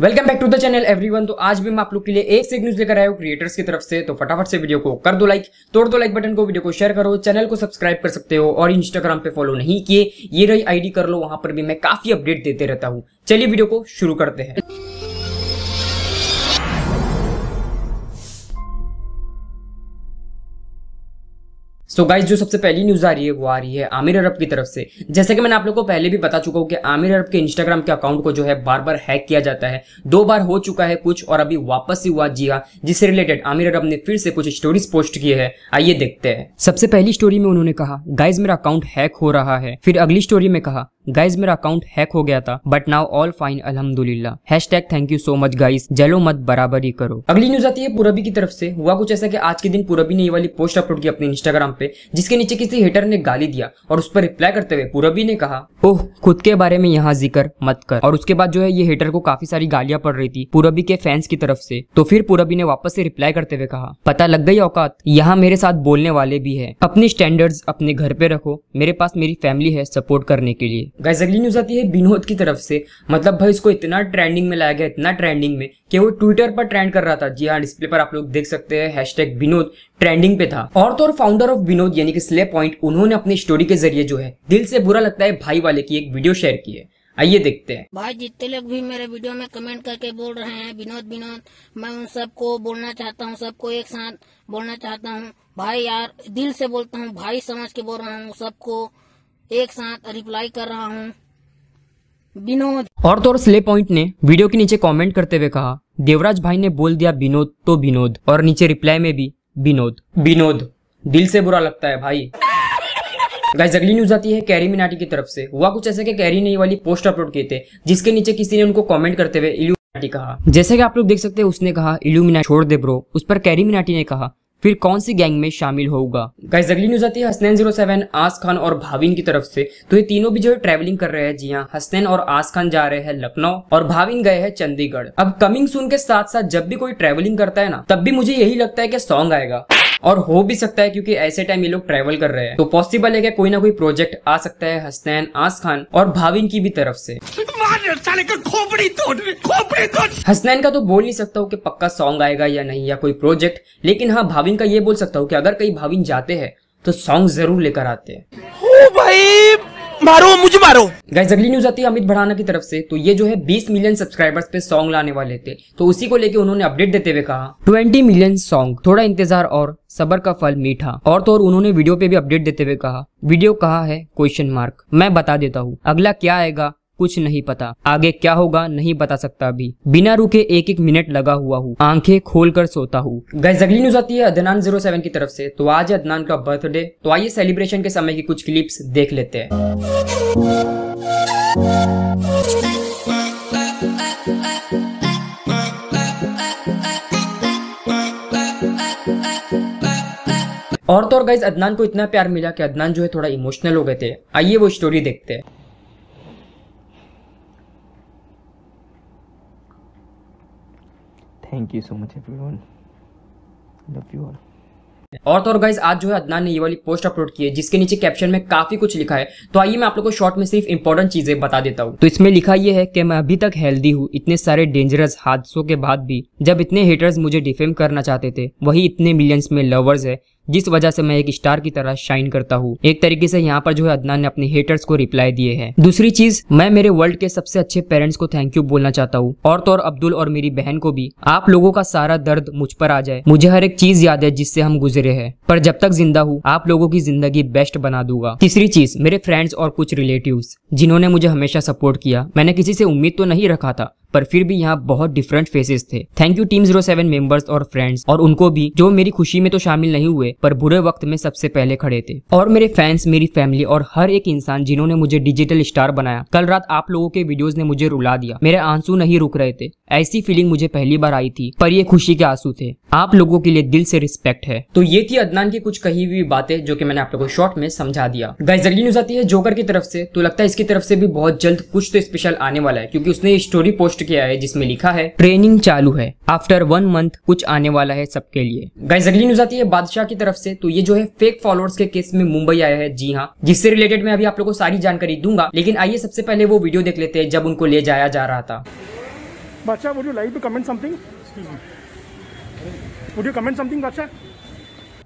Welcome back to the channel everyone तो आज भी मैं आप लोग के लिए एक से एक न्यूज लेकर आया हूँ क्रिएटर्स की तरफ से तो फटाफट से वीडियो को कर दो लाइक तोड़ दो लाइक बटन को वीडियो को शेयर करो चैनल को सब्सक्राइब कर सकते हो और इंस्टाग्राम पे फॉलो नहीं किए ये रही आईडी कर लो वहां पर भी मैं काफी अपडेट देते रहता हूँ चलिए वीडियो को शुरू करते हैं सो so गाइज जो सबसे पहली न्यूज़ आ रही है वो आ रही है आमिर अरब की तरफ से जैसे कि मैंने आप लोग को पहले भी बता चुका हूँ कि आमिर अरब के इंस्टाग्राम के अकाउंट को जो है बार बार हैक किया जाता है दो बार हो चुका है कुछ और अभी वापस ही हुआ जी हाँ जिससे रिलेटेड आमिर अरब ने फिर से कुछ स्टोरीज पोस्ट किए हैं आइए देखते हैं सबसे पहली स्टोरी में उन्होंने कहा गाइज मेरा अकाउंट हैक हो रहा है फिर अगली स्टोरी में कहा गाइज मेरा अकाउंट हैक हो गया था बट नाउ ऑल फाइन अलहमदुल्ला hashtag thank you so much guys जलो मत बराबरी करो अगली न्यूज आती है पूरबी की तरफ से हुआ कुछ ऐसा कि आज के दिन पूरबी ने ये वाली पोस्ट अपलोड की अपने इंस्टाग्राम पे जिसके नीचे किसी हेटर ने गाली दिया और उस पर रिप्लाई करते हुए पूरबी ने कहा ओह खुद के बारे में यहाँ जिक्र मत कर और उसके बाद जो है ये हेटर को काफी सारी गालियां पड़ रही थी पूरबी के फैंस की तरफ से तो फिर पूरबी ने वापस से रिप्लाई करते हुए कहा पता लग गई औकात यहाँ मेरे साथ बोलने वाले भी है अपनी स्टैंडर्ड्स अपने घर पे रखो मेरे पास मेरी फैमिली है सपोर्ट करने के लिए गाइज अगली न्यूज़ आती है विनोद की तरफ से मतलब भाई इसको इतना ट्रेंडिंग में लाया गया इतना ट्रेंडिंग में कि वो ट्विटर पर ट्रेंड कर रहा था जी हाँ डिस्प्ले पर आप लोग देख सकते हैं हैशटैग विनोद ट्रेंडिंग पे था और तो और फाउंडर ऑफ विनोद यानी कि स्ले पॉइंट उन्होंने अपनी स्टोरी के जरिए जो है दिल से बुरा लगता है भाई वाले की एक वीडियो शेयर की है आइए देखते हैं भाई जितने लोग भी मेरे वीडियो में कमेंट करके बोल रहे हैं विनोद विनोद मैं उन सबको बोलना चाहता हूँ सबको एक साथ बोलना चाहता हूँ भाई यार दिल से बोलता हूँ भाई समझ के बोल रहा हूँ सबको एक साथ रिप्लाई कर रहा हूँ विनोद और तो और स्ले पॉइंट ने वीडियो के नीचे कमेंट करते हुए कहा देवराज भाई ने बोल दिया विनोद तो विनोद और नीचे रिप्लाई में भी विनोद विनोद दिल से बुरा लगता है भाई गाइज अगली न्यूज आती है कैरी मिनाटी की तरफ से हुआ कुछ ऐसे कि कैरी ने वाली पोस्ट अपलोड किए थे जिसके नीचे किसी ने उनको कमेंट करते हुए इल्यूमिनाटी कहा जैसे कि आप लोग देख सकते हैं उसने कहा इल्यूमिनाटी छोड़ दे ब्रो उस पर कैरी मिनाटी ने कहा फिर कौन सी गैंग में शामिल होगा गाइस अगली न्यूज आती है हसनैन जीरो सेवन आस खान और भाविन की तरफ से तो ये तीनों भी जो है ट्रेवलिंग कर रहे हैं जी हाँ हसनैन और आस खान जा रहे हैं लखनऊ और भाविन गए हैं चंडीगढ़ अब कमिंग सून के साथ साथ जब भी कोई ट्रेवलिंग करता है ना तब भी मुझे यही लगता है की सॉन्ग आएगा और हो भी सकता है क्योंकि ऐसे टाइम ये लोग ट्रेवल कर रहे हैं तो पॉसिबल है कि कोई ना कोई प्रोजेक्ट आ सकता है हसनैन आस खान और भाविन की भी तरफ से हसनैन का तो बोल नहीं सकता हूँ कि पक्का सॉन्ग आएगा या नहीं या कोई प्रोजेक्ट लेकिन हाँ भाविन का ये बोल सकता हूँ कि अगर कहीं भाविन जाते हैं तो सॉन्ग जरूर लेकर आते हैं भाई मारो मुझे मारो गाइज अगली न्यूज आती है अमित भड़ाना की तरफ से तो ये जो है 20 मिलियन सब्सक्राइबर्स पे सॉन्ग लाने वाले थे तो उसी को लेके उन्होंने अपडेट देते हुए कहा 20 मिलियन सॉन्ग थोड़ा इंतजार और सबर का फल मीठा और तो और उन्होंने वीडियो पे भी अपडेट देते हुए कहा वीडियो कहा है क्वेश्चन मार्क मैं बता देता हूँ अगला क्या आएगा कुछ नहीं पता आगे क्या होगा नहीं बता सकता अभी बिना रुके एक एक मिनट लगा हुआ हूँ आंखें खोल कर सोता हूँ गैस अगली न्यूज आती है अदनान जीरो सेवन की तरफ से तो आज अदनान का बर्थडे तो आइए सेलिब्रेशन के समय की कुछ क्लिप्स देख लेते हैं और तो और गाइज अदनान को इतना प्यार मिला कि अदनान जो है थोड़ा इमोशनल हो गए थे आइए वो स्टोरी देखते हैं thank you so much everyone love you all और तो और गाइज आज जो है अदनान ने ये वाली पोस्ट अपलोड की है जिसके नीचे कैप्शन में काफी कुछ लिखा है तो आइए मैं आप लोग को शॉर्ट में सिर्फ इंपॉर्टेंट चीजें बता देता हूँ तो इसमें लिखा ये है कि मैं अभी तक हेल्दी हूँ इतने सारे डेंजरस हादसों के बाद भी जब इतने हेटर्स मुझे डिफेम करना चाहते थे वही इतने मिलियंस में लवर्स है जिस वजह से मैं एक स्टार की तरह शाइन करता हूँ एक तरीके से यहाँ पर जो है अदनान ने अपने हेटर्स को रिप्लाई दिए है दूसरी चीज मैं मेरे वर्ल्ड के सबसे अच्छे पेरेंट्स को थैंक यू बोलना चाहता हूँ और तो और अब्दुल और मेरी बहन को भी आप लोगों का सारा दर्द मुझ पर आ जाए मुझे हर एक चीज याद है जिससे हम गुजरे है पर जब तक जिंदा हूँ आप लोगों की जिंदगी बेस्ट बना दूंगा तीसरी चीज मेरे फ्रेंड्स और कुछ रिलेटिव जिन्होंने मुझे हमेशा सपोर्ट किया मैंने किसी से उम्मीद तो नहीं रखा था पर फिर भी यहाँ बहुत डिफरेंट फेसेस थे thank you team zero seven members और फ्रेंड्स और उनको भी जो मेरी खुशी में तो शामिल नहीं हुए पर बुरे वक्त में सबसे पहले खड़े थे और मेरे फैंस मेरी फैमिली और हर एक इंसान जिन्होंने मुझे डिजिटल स्टार बनाया कल रात आप लोगों के वीडियोज ने मुझे रुला दिया मेरे आंसू नहीं रुक रहे थे ऐसी फीलिंग मुझे पहली बार आई थी पर ये खुशी के आंसू थे आप लोगों के लिए दिल से रिस्पेक्ट है तो ये थी अदनान की कुछ कही हुई बातें जो कि मैंने आप लोगों को शॉर्ट में समझा दिया गाइस अगली न्यूज आती है जोकर की तरफ से तो लगता है इसकी तरफ से भी बहुत जल्द कुछ तो स्पेशल आने वाला है क्योंकि उसने स्टोरी पोस्ट किया है जिसमें लिखा है ट्रेनिंग चालू है आफ्टर वन मंथ कुछ आने वाला है सबके लिए गाइस अगली न्यूज आती है बादशाह की तरफ से तो ये जो है फेक फॉलोअर्स के केस में मुंबई आया है जी हाँ जिससे रिलेटेड मैं अभी आप लोग को सारी जानकारी दूंगा लेकिन आइए सबसे पहले वो वीडियो देख लेते हैं जब उनको ले जाया जा रहा था Bacha, would you like to comment something? Excuse me. Would you comment something, Bacha?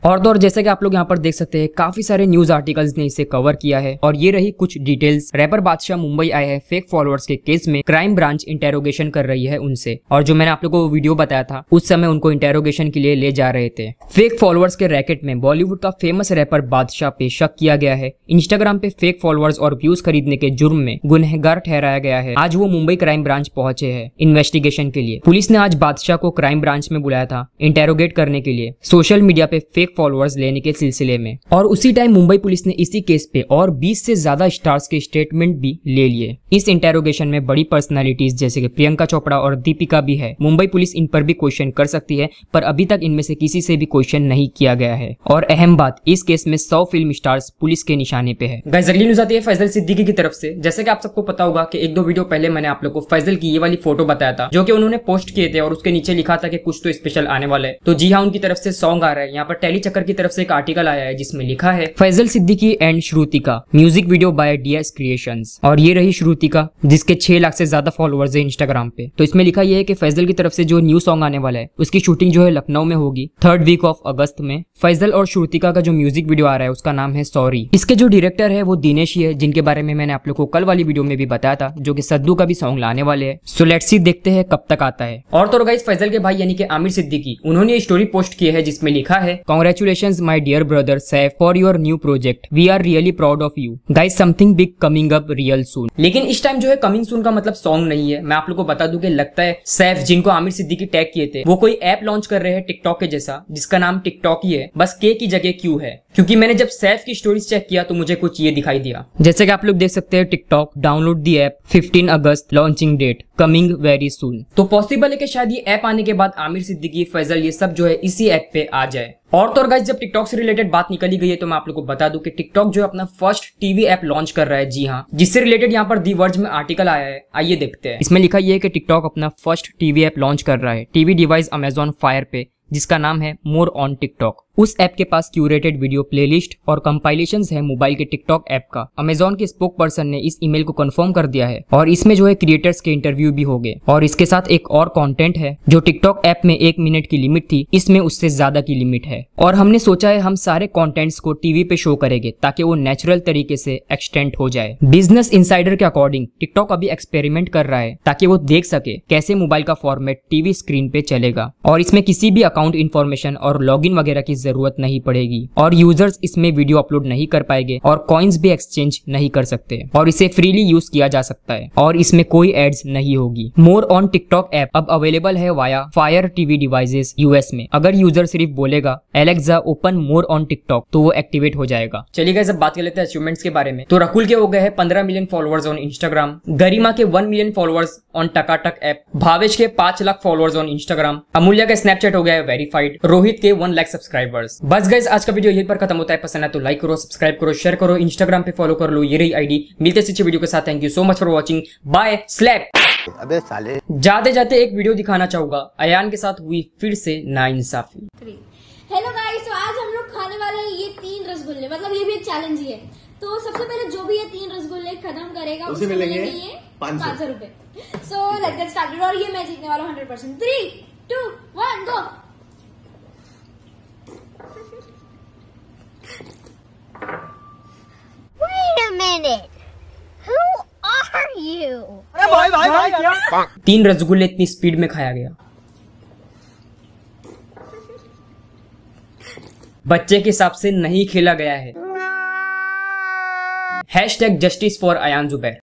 और तो और जैसे कि आप लोग यहाँ पर देख सकते हैं काफी सारे न्यूज आर्टिकल्स ने इसे कवर किया है और ये रही कुछ डिटेल्स रैपर बादशाह मुंबई आए हैं फेक फॉलोअर्स के केस में क्राइम ब्रांच इंटेरोगेशन कर रही है उनसे और जो मैंने आप लोगों को वीडियो बताया था उस समय उनको इंटेरोगेशन के लिए ले जा रहे थे फेक फॉलोअर्स के रैकेट में बॉलीवुड का फेमस रैपर बादशाह पे शक किया गया है इंस्टाग्राम पे फेक फॉलोअर्स और व्यूज खरीदने के जुर्म में गुनहगार ठहराया गया है आज वो मुंबई क्राइम ब्रांच पहुंचे हैं इन्वेस्टिगेशन के लिए पुलिस ने आज बादशाह को क्राइम ब्रांच में बुलाया था इंटेरोगेट करने के लिए सोशल मीडिया पे फेक फेक फॉलोअर्स लेने के सिलसिले में और उसी टाइम मुंबई पुलिस ने इसी केस पे और 20 से ज्यादा स्टार्स के स्टेटमेंट भी ले लिए इस इंटेरोगेशन में बड़ी पर्सनालिटीज जैसे कि प्रियंका चोपड़ा और दीपिका भी है मुंबई पुलिस इन पर भी क्वेश्चन कर सकती है पर अभी तक इनमें से किसी से भी क्वेश्चन नहीं किया गया है और अहम बात इस केस में सौ फिल्म स्टार्स पुलिस के निशाने पे है न्यूज आती है फैजल सिद्दीकी की तरफ से जैसे कि आप सबको पता होगा कि एक दो वीडियो पहले मैंने आप लोग को फैजल की ये वाली फोटो बताया था जो कि उन्होंने पोस्ट किए थे और उसके नीचे लिखा था कि कुछ तो स्पेशल आने वाले तो जी हाँ उनकी तरफ से सॉन्ग आ रहा है यहाँ पर टेली चक्कर की तरफ से एक आर्टिकल आया है जिसमें लिखा है Faisal Siddiqui and Shrutika music video by D S creation और ये रही श्रुतिका जिसके छह लाख से ज्यादा फॉलोअर्स है इंस्टाग्राम पे तो इसमें लिखा यह है की फैजल की तरफ से जो न्यू सॉन्ग आने वाला है उसकी शूटिंग जो है लखनऊ में होगी थर्ड वीक ऑफ अगस्त में फैजल और श्रुतिका का जो म्यूजिक वीडियो आ रहा है उसका नाम है सॉरी इसके जो डायरेक्टर है वो दिनेश ही है जिनके बारे में मैंने आप लोग को कल वाली वीडियो में भी बताया था जो की सद्दू का भी सॉन्ग लाने वाले है सो सी देखते हैं कब तक आता है और तो गाइज फैजल के भाई यानी कि आमिर सिद्दीकी उन्होंने स्टोरी पोस्ट की है जिसमें लिखा है Congress congratulations my dear brother Saif for your new project. We are really proud of you. Guys something big coming up real soon. लेकिन इस टाइम जो है कमिंग सून का मतलब सॉन्ग नहीं है मैं आप लोग को बता दूं कि लगता है सैफ जिनको आमिर सिद्दीकी टैग किए थे वो कोई ऐप लॉन्च कर रहे हैं टिकटॉक के जैसा जिसका नाम टिकटॉक ही है बस के की जगह क्यू है क्योंकि मैंने जब सैफ की स्टोरीज चेक किया तो मुझे कुछ ये दिखाई दिया जैसे कि आप लोग देख सकते हैं टिकटॉक डाउनलोड दी ऐप 15 अगस्त launching date coming very soon तो पॉसिबल है कि शायद ये ऐप आने के बाद आमिर सिद्दीकी फैजल ये सब जो है इसी ऐप पे आ जाए और तो और गाइज जब टिकटॉक से रिलेटेड बात निकली गई है तो मैं आप लोग को बता दूं कि टिकटॉक जो अपना फर्स्ट टीवी ऐप लॉन्च कर रहा है जी हाँ जिससे रिलेटेड यहाँ पर दी वर्ज में आर्टिकल आया है आइए देखते हैं इसमें लिखा यह है कि टिकटॉक अपना फर्स्ट टीवी ऐप लॉन्च कर रहा है टीवी डिवाइस अमेजोन फायर पे जिसका नाम है मोर ऑन टिकटॉक उस ऐप के पास क्यूरेटेड वीडियो प्लेलिस्ट और कंपाइलेशन है मोबाइल के टिकटॉक ऐप का अमेजोन के स्पोक पर्सन ने इस ईमेल को कंफर्म कर दिया है और इसमें जो है क्रिएटर्स के इंटरव्यू भी हो गए और इसके साथ एक और कंटेंट है जो टिकटॉक ऐप में एक मिनट की लिमिट थी इसमें उससे ज्यादा की लिमिट है और हमने सोचा है हम सारे कॉन्टेंट्स को टीवी पे शो करेंगे ताकि वो नेचुरल तरीके से एक्सटेंड हो जाए बिजनेस इंसाइडर के अकॉर्डिंग टिकटॉक अभी एक्सपेरिमेंट कर रहा है ताकि वो देख सके कैसे मोबाइल का फॉर्मेट टीवी स्क्रीन पे चलेगा और इसमें किसी भी अकाउंट इन्फॉर्मेशन और लॉग वगैरह की जरूरत नहीं पड़ेगी और यूजर्स इसमें वीडियो अपलोड नहीं कर पाएंगे और कॉइन्स भी एक्सचेंज नहीं कर सकते और इसे फ्रीली यूज किया जा सकता है और इसमें कोई एड्स नहीं होगी मोर ऑन टिकटॉक ऐप अब अवेलेबल है via Fire TV devices US में अगर यूजर सिर्फ बोलेगा Alexa open more on TikTok तो वो एक्टिवेट हो जाएगा चलिए गए बात कर लेते हैं अचीवमेंट्स के बारे में तो रकुल के हो गए हैं पंद्रह million followers on Instagram Garima के one million followers on Takatak app Bhavesh के पांच lakh followers on Instagram Amulya का स्नैपचैट हो गया है वेरीफाइड रोहित के वन लाख सब्सक्राइबर सब्सक्राइबर्स बस गाइज आज का वीडियो यहीं पर खत्म होता है पसंद है तो लाइक करो सब्सक्राइब करो शेयर करो इंस्टाग्राम पे फॉलो कर लो ये रही आईडी मिलते सिर्फ वीडियो के साथ thank you so much for watching bye slap अबे साले जाते जाते एक वीडियो दिखाना चाहूंगा अयान के साथ हुई फिर से इंसाफी हेलो गाइस तो आज हम लोग खाने वाले हैं ये तीन रसगुल्ले मतलब ये भी एक चैलेंज ही है तो सबसे पहले जो भी ये तीन रसगुल्ले खत्म करेगा उसे मिलेंगे ये पाँच सौ रूपए सो लेट्स गेट स्टार्टेड और ये मैं जीतने वाला हूँ hundred percent three two one go भाई भाई भाई तीन रसगुल्ले इतनी स्पीड में खाया गया बच्चे के हिसाब से नहीं खेला गया है hashtag justice for Ayan Zubair